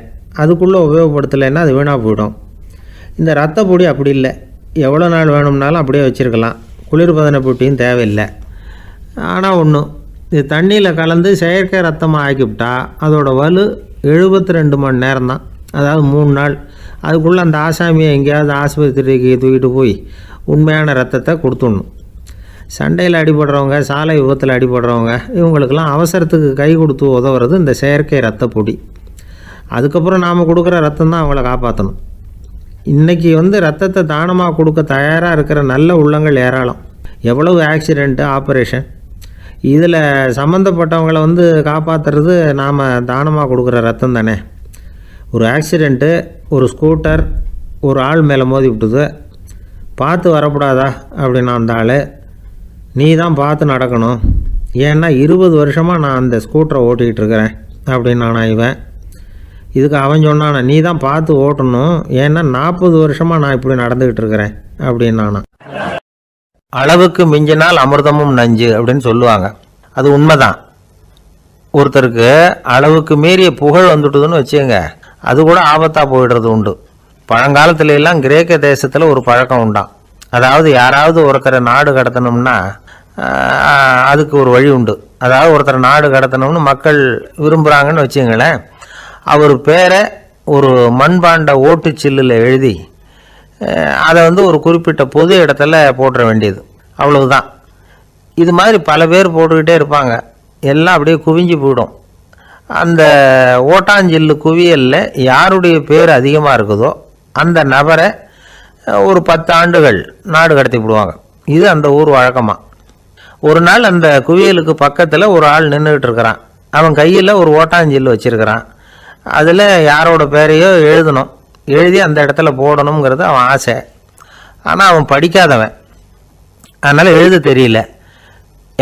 Speaker 1: அதுக்குள்ளே உபயோகப்படுத்தலைன்னா அது வீணாக போயிடும் இந்த ரத்தப்பொடி அப்படி இல்லை எவ்வளோ நாள் வேணும்னாலும் அப்படியே வச்சுருக்கலாம் குளிர்பதன போட்டியும் தேவையில்லை ஆனால் ஒன்றும் இது தண்ணியில் கலந்து செயற்கை ரத்தமாக ஆக்கிவிட்டால் அதோடய வலு எழுபத்தி ரெண்டு மணி நேரம் தான் அதாவது மூணு நாள் அதுக்குள்ளே அந்த ஆசாமியை எங்கேயாவது ஆஸ்பத்திரிக்கு தூக்கிட்டு போய் உண்மையான ரத்தத்தை கொடுத்துடணும் சண்டையில் அடிபடுறவங்க சாலை விபத்தில் அடிபடுறவங்க இவங்களுக்கெல்லாம் அவசரத்துக்கு கை கொடுத்து உதவுறது இந்த செயற்கை ரத்த பொடி அதுக்கப்புறம் நாம் கொடுக்குற ரத்தம் தான் அவங்கள காப்பாற்றணும் இன்றைக்கி வந்து ரத்தத்தை தானமாக கொடுக்க தயாராக இருக்கிற நல்ல உள்ளங்கள் ஏராளம் எவ்வளவு ஆக்சிடெண்ட்டு ஆப்ரேஷன் இதில் சம்மந்தப்பட்டவங்களை வந்து காப்பாற்றுறது நாம் தானமாக கொடுக்குற ரத்தம் தானே ஒரு ஆக்சிடெண்ட்டு ஒரு ஸ்கூட்டர் ஒரு ஆள் மேலே மோதி விட்டுது பார்த்து வரக்கூடாதா அப்படின்னு அந்த ஆள் நீ தான் பார்த்து நடக்கணும் ஏன்னா இருபது வருஷமாக நான் அந்த ஸ்கூட்டரை ஓட்டிகிட்டு இருக்கிறேன் அப்படின்னு நான் இவன் இதுக்கு அவன் சொன்னானா நீ தான் பார்த்து ஓட்டணும் ஏன்னா நாற்பது வருஷமாக நான் இப்படி நடந்துக்கிட்டு இருக்கிறேன் அப்படின்னானா அளவுக்கு மிஞ்சினால் அமிர்தமும் நஞ்சு அப்படின்னு சொல்லுவாங்க அது உண்மைதான் ஒருத்தருக்கு அளவுக்கு மீறிய புகழ் வந்துட்டுதுன்னு வச்சுங்க அது கூட ஆபத்தாக போயிடுறது உண்டு பழங்காலத்துல எல்லாம் கிரேக்க தேசத்தில் ஒரு பழக்கம் உண்டாம் அதாவது யாராவது ஒருத்தரை நாடு கடத்தணும்னா அதுக்கு ஒரு வழி உண்டு அதாவது ஒருத்தரை நாடு கடத்தணும்னு மக்கள் விரும்புகிறாங்கன்னு வச்சுங்களேன் அவர் பேரை ஒரு மண்பாண்ட ஓட்டு சில்லில் எழுதி அதை வந்து ஒரு குறிப்பிட்ட பொது இடத்துல போட்டுற வேண்டியது அவ்வளவுதான் இது மாதிரி பல பேர் போட்டுக்கிட்டே இருப்பாங்க எல்லாம் அப்படியே குவிஞ்சு போயிடும் அந்த ஓட்டாஞ்சில்லு குவியலில் யாருடைய பேர் அதிகமாக இருக்குதோ அந்த நபரை ஒரு பத்து ஆண்டுகள் நாடு கடத்தி விடுவாங்க இது அந்த ஊர் வழக்கமாக ஒரு நாள் அந்த குவியலுக்கு பக்கத்தில் ஒரு ஆள் நின்றுக்கிட்டு இருக்கிறான் அவன் கையில் ஒரு ஓட்டாஞ்சில் வச்சுருக்கிறான் அதில் யாரோட பேரையோ எழுதணும் எழுதி அந்த இடத்துல போடணுங்கிறது அவன் ஆசை ஆனால் அவன் படிக்காதவன் அதனால் எழுத தெரியல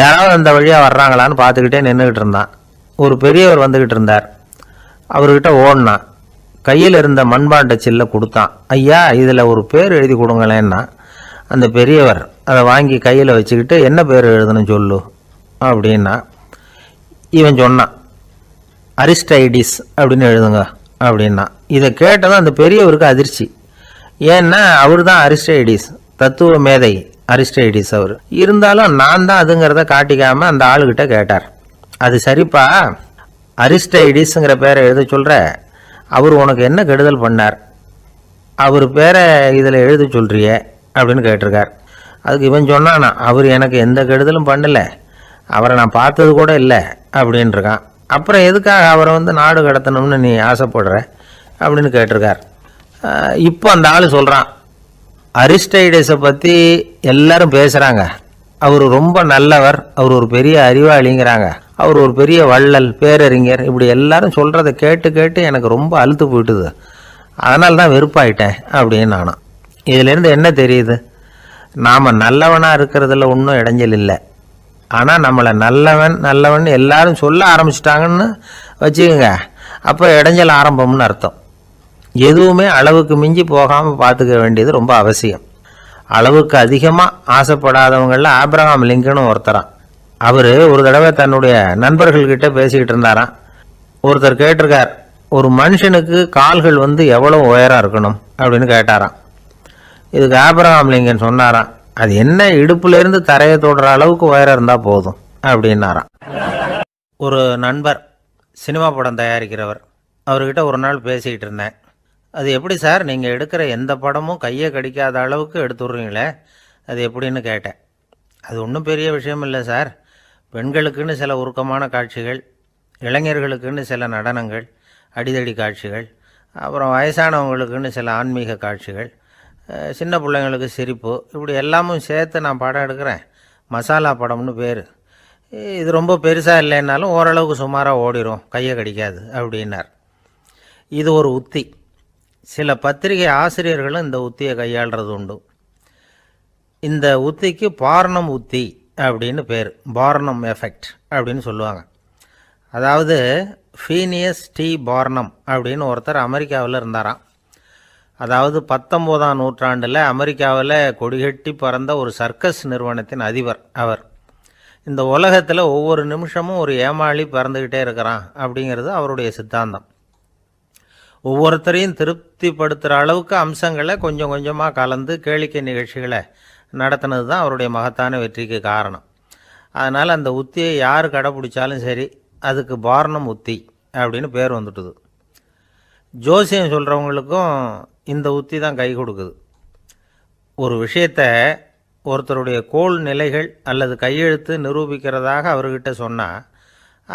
Speaker 1: யாராவது அந்த வழியாக வர்றாங்களான்னு பார்த்துக்கிட்டே நின்றுக்கிட்டு இருந்தான் ஒரு பெரியவர் வந்துக்கிட்டு இருந்தார் அவர்கிட்ட ஓடினான் கையில் இருந்த மண்பாண்ட சில்ல கொடுத்தான் ஐயா இதில் ஒரு பேர் எழுதி கொடுங்களேன்னா அந்த பெரியவர் அதை வாங்கி கையில் வச்சுக்கிட்டு என்ன பேர் எழுதணும் சொல்லு அப்படின்னா இவன் சொன்னான் அரிஸ்டைடிஸ் அப்படின்னு எழுதுங்க அப்படின்னா இதை கேட்டதும் அந்த பெரியவருக்கு அதிர்ச்சி ஏன்னா அவர் தான் அரிஸ்டைடிஸ் தத்துவ மேதை அரிஸ்டைடிஸ் அவர் இருந்தாலும் நான் தான் அதுங்கிறத காட்டிக்காமல் அந்த ஆளுகிட்ட கேட்டார் அது சரிப்பா அரிஸ்டைடிஸுங்கிற பேரை எழுத சொல்கிற அவர் உனக்கு என்ன கெடுதல் பண்ணார் அவர் பேரை இதில் எழுத சொல்கிறியே அப்படின்னு கேட்டிருக்கார் அதுக்கு இவன் சொன்னான் அவர் எனக்கு எந்த கெடுதலும் பண்ணலை அவரை நான் பார்த்தது கூட இல்லை அப்படின்ட்டுருக்கான் அப்புறம் எதுக்காக அவரை வந்து நாடு கடத்தணும்னு நீ ஆசைப்படுற அப்படின்னு கேட்டிருக்கார் இப்போ அந்த ஆள் சொல்கிறான் அரிஸ்டைடஸை பற்றி எல்லாரும் பேசுகிறாங்க அவர் ரொம்ப நல்லவர் அவர் ஒரு பெரிய அறிவாளிங்கிறாங்க அவர் ஒரு பெரிய வள்ளல் பேரறிஞர் இப்படி எல்லாரும் சொல்கிறத கேட்டு கேட்டு எனக்கு ரொம்ப அழுத்து போயிட்டுது அதனால தான் வெறுப்பாயிட்டேன் அப்படின்னு நானும் இதிலேருந்து என்ன தெரியுது நாம் நல்லவனாக இருக்கிறதுல ஒன்றும் இடைஞ்சல் இல்லை ஆனால் நம்மளை நல்லவன் நல்லவன் எல்லாரும் சொல்ல ஆரம்பிச்சிட்டாங்கன்னு வச்சுக்கோங்க அப்போ இடைஞ்சல் ஆரம்பம்னு அர்த்தம் எதுவுமே அளவுக்கு மிஞ்சி போகாமல் பார்த்துக்க வேண்டியது ரொம்ப அவசியம் அளவுக்கு அதிகமாக ஆசைப்படாதவங்களில் ஆப்ரஹாம் லிங்கனும் ஒருத்தரான் அவர் ஒரு தடவை தன்னுடைய நண்பர்கள்கிட்ட பேசிக்கிட்டு இருந்தாராம் ஒருத்தர் கேட்டிருக்கார் ஒரு மனுஷனுக்கு கால்கள் வந்து எவ்வளோ உயரம் இருக்கணும் அப்படின்னு கேட்டாராம் இதுக்கு ஆப்ரஹாம் லிங்கன் சொன்னாராம் அது என்ன இடுப்புலேருந்து தரையை தொடுற அளவுக்கு உயரம் இருந்தால் போதும் அப்படின்னாராம் ஒரு நண்பர் சினிமா படம் தயாரிக்கிறவர் அவர்கிட்ட ஒரு நாள் பேசிக்கிட்டு இருந்தேன் அது எப்படி சார் நீங்கள் எடுக்கிற எந்த படமும் கையை கடிக்காத அளவுக்கு எடுத்துடுறீங்களே அது எப்படின்னு கேட்டேன் அது ஒன்றும் பெரிய விஷயம் இல்லை சார் பெண்களுக்குன்னு சில உருக்கமான காட்சிகள் இளைஞர்களுக்குன்னு சில நடனங்கள் அடிதடி காட்சிகள் அப்புறம் வயசானவங்களுக்குன்னு சில ஆன்மீக காட்சிகள் சின்ன பிள்ளைங்களுக்கு சிரிப்பு இப்படி எல்லாமும் சேர்த்து நான் படம் எடுக்கிறேன் மசாலா படம்னு பேர் இது ரொம்ப பெருசாக இல்லைன்னாலும் ஓரளவுக்கு சுமாராக ஓடிடும் கையை கடிக்காது அப்படின்னார் இது ஒரு உத்தி சில பத்திரிகை ஆசிரியர்களும் இந்த உத்தியை கையாளுறது உண்டு இந்த உத்திக்கு பாரணம் உத்தி அப்படின்னு பேர் பாரணம் எஃபெக்ட் அப்படின்னு சொல்லுவாங்க அதாவது ஃபீனியஸ் டி பார்னம் அப்படின்னு ஒருத்தர் அமெரிக்காவில் இருந்தாராம் அதாவது பத்தொம்போதாம் நூற்றாண்டில் அமெரிக்காவில் கொடிகட்டி பறந்த ஒரு சர்க்கஸ் நிறுவனத்தின் அதிபர் அவர் இந்த உலகத்தில் ஒவ்வொரு நிமிஷமும் ஒரு ஏமாளி பறந்துக்கிட்டே இருக்கிறான் அப்படிங்கிறது அவருடைய சித்தாந்தம் ஒவ்வொருத்தரையும் திருப்திப்படுத்துகிற அளவுக்கு அம்சங்களை கொஞ்சம் கொஞ்சமாக கலந்து கேளிக்கை நிகழ்ச்சிகளை நடத்தினது தான் அவருடைய மகத்தான வெற்றிக்கு காரணம் அதனால் அந்த உத்தியை யார் கடைப்பிடிச்சாலும் சரி அதுக்கு பாரணம் உத்தி அப்படின்னு பேர் வந்துட்டுது ஜோசியம் சொல்கிறவங்களுக்கும் இந்த உத்தி தான் கை கொடுக்குது ஒரு விஷயத்தை ஒருத்தருடைய கோல் நிலைகள் அல்லது கையெழுத்து நிரூபிக்கிறதாக அவர்கிட்ட சொன்னால்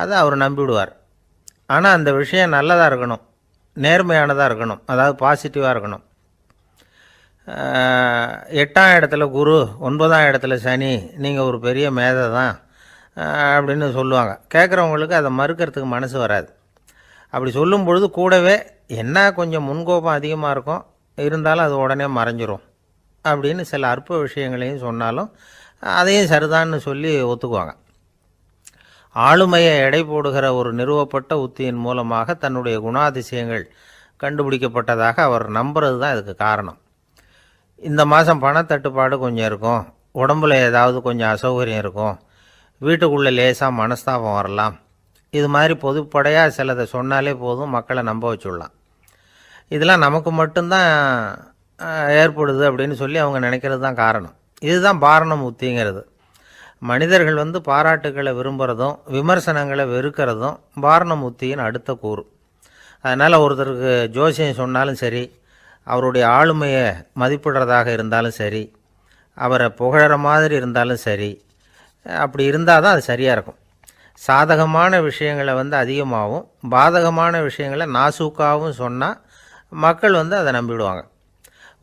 Speaker 1: அதை அவர் நம்பிவிடுவார் ஆனால் அந்த விஷயம் நல்லதாக இருக்கணும் நேர்மையானதாக இருக்கணும் அதாவது பாசிட்டிவாக இருக்கணும் எட்டாம் இடத்துல குரு ஒன்பதாம் இடத்துல சனி நீங்கள் ஒரு பெரிய மேதை தான் அப்படின்னு சொல்லுவாங்க கேட்குறவங்களுக்கு அதை மறுக்கிறதுக்கு மனசு வராது அப்படி சொல்லும் பொழுது கூடவே என்ன கொஞ்சம் முன்கோபம் அதிகமாக இருக்கும் இருந்தாலும் அது உடனே மறைஞ்சிரும் அப்படின்னு சில அற்ப விஷயங்களையும் சொன்னாலும் அதையும் சரிதான்னு சொல்லி ஒத்துக்குவாங்க ஆளுமையை எடை போடுகிற ஒரு நிறுவப்பட்ட உத்தியின் மூலமாக தன்னுடைய குணாதிசயங்கள் கண்டுபிடிக்கப்பட்டதாக அவர் நம்புறது தான் இதுக்கு காரணம் இந்த மாதம் பணத்தட்டுப்பாடு கொஞ்சம் இருக்கும் உடம்புல ஏதாவது கொஞ்சம் அசௌகரியம் இருக்கும் வீட்டுக்குள்ளே லேசாக மனஸ்தாபம் வரலாம் இது மாதிரி பொதுப்படையாக சிலதை சொன்னாலே போதும் மக்களை நம்ப வச்சுடலாம் இதெல்லாம் நமக்கு மட்டும்தான் ஏற்படுது அப்படின்னு சொல்லி அவங்க நினைக்கிறது தான் காரணம் இதுதான் பாரணம் உத்திங்கிறது மனிதர்கள் வந்து பாராட்டுகளை விரும்புகிறதும் விமர்சனங்களை வெறுக்கிறதும் பாரணம் அடுத்த கூறு அதனால் ஒருத்தருக்கு ஜோசியம் சொன்னாலும் சரி அவருடைய ஆளுமையை மதிப்பிடுறதாக இருந்தாலும் சரி அவரை புகழற மாதிரி இருந்தாலும் சரி அப்படி இருந்தால் தான் அது சரியாக இருக்கும் சாதகமான விஷயங்களை வந்து அதிகமாகவும் பாதகமான விஷயங்களை நாசூக்காகவும் சொன்னால் மக்கள் வந்து அதை நம்பிவிடுவாங்க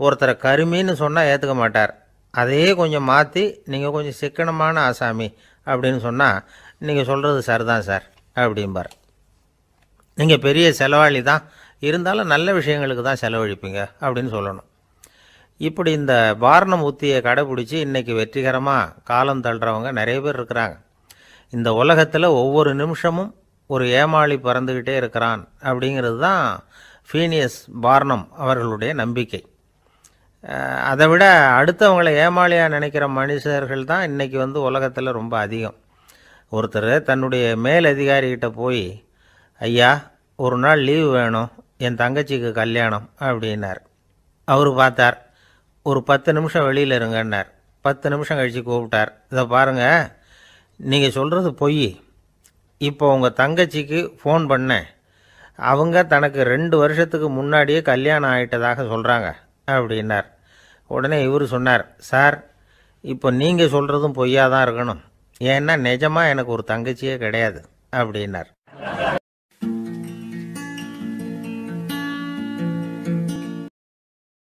Speaker 1: ஒருத்தரை கருமின்னு சொன்னால் ஏற்றுக்க மாட்டார் அதையே கொஞ்சம் மாற்றி நீங்கள் கொஞ்சம் சிக்கனமான ஆசாமி அப்படின்னு சொன்னால் நீங்கள் சொல்கிறது சரிதான் சார் அப்படிம்பார் நீங்கள் பெரிய செலவாளி தான் இருந்தாலும் நல்ல விஷயங்களுக்கு தான் செலவழிப்பீங்க அப்படின்னு சொல்லணும் இப்படி இந்த வாரணம் உத்தியை கடைபிடிச்சி இன்றைக்கி வெற்றிகரமாக காலம் தள்ளுறவங்க நிறைய பேர் இருக்கிறாங்க இந்த உலகத்தில் ஒவ்வொரு நிமிஷமும் ஒரு ஏமாளி பறந்துக்கிட்டே இருக்கிறான் அப்படிங்கிறது தான் ஃபீனியஸ் பார்னம் அவர்களுடைய நம்பிக்கை அதை விட அடுத்தவங்களை ஏமாளியாக நினைக்கிற மனுஷர்கள் தான் இன்றைக்கி வந்து உலகத்தில் ரொம்ப அதிகம் ஒருத்தர் தன்னுடைய மேல் போய் ஐயா ஒரு நாள் லீவு வேணும் என் தங்கச்சிக்கு கல்யாணம் அப்படின்னார் அவர் பார்த்தார் ஒரு பத்து நிமிஷம் வெளியில் இருங்கன்னார் பத்து நிமிஷம் கழித்து கூப்பிட்டார் இதை பாருங்கள் நீங்கள் சொல்கிறது பொய் இப்போ உங்கள் தங்கச்சிக்கு ஃபோன் பண்ணேன் அவங்க தனக்கு ரெண்டு வருஷத்துக்கு முன்னாடியே கல்யாணம் ஆகிட்டதாக சொல்கிறாங்க அப்படின்னார் உடனே இவர் சொன்னார் சார் இப்போ நீங்கள் சொல்கிறதும் பொய்யாக தான் இருக்கணும் ஏன்னா நிஜமாக எனக்கு ஒரு தங்கச்சியே கிடையாது அப்படின்னார்